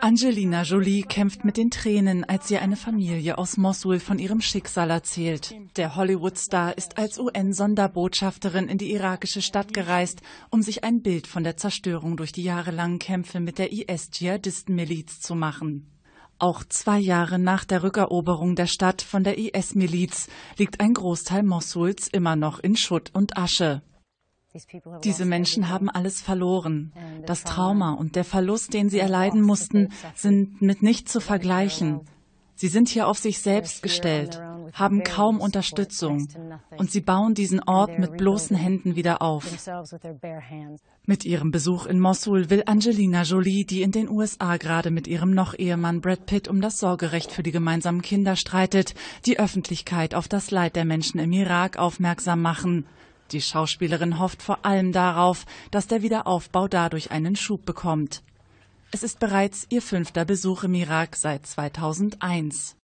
Angelina Jolie kämpft mit den Tränen, als ihr eine Familie aus Mosul von ihrem Schicksal erzählt. Der Hollywood-Star ist als UN-Sonderbotschafterin in die irakische Stadt gereist, um sich ein Bild von der Zerstörung durch die jahrelangen Kämpfe mit der IS-Dschihadisten-Miliz zu machen. Auch zwei Jahre nach der Rückeroberung der Stadt von der IS-Miliz liegt ein Großteil Mosuls immer noch in Schutt und Asche. Diese Menschen haben alles verloren. Das Trauma und der Verlust, den sie erleiden mussten, sind mit nichts zu vergleichen. Sie sind hier auf sich selbst gestellt, haben kaum Unterstützung und sie bauen diesen Ort mit bloßen Händen wieder auf. Mit ihrem Besuch in Mosul will Angelina Jolie, die in den USA gerade mit ihrem Noch-Ehemann Brad Pitt um das Sorgerecht für die gemeinsamen Kinder streitet, die Öffentlichkeit auf das Leid der Menschen im Irak aufmerksam machen. Die Schauspielerin hofft vor allem darauf, dass der Wiederaufbau dadurch einen Schub bekommt. Es ist bereits ihr fünfter Besuch im Irak seit 2001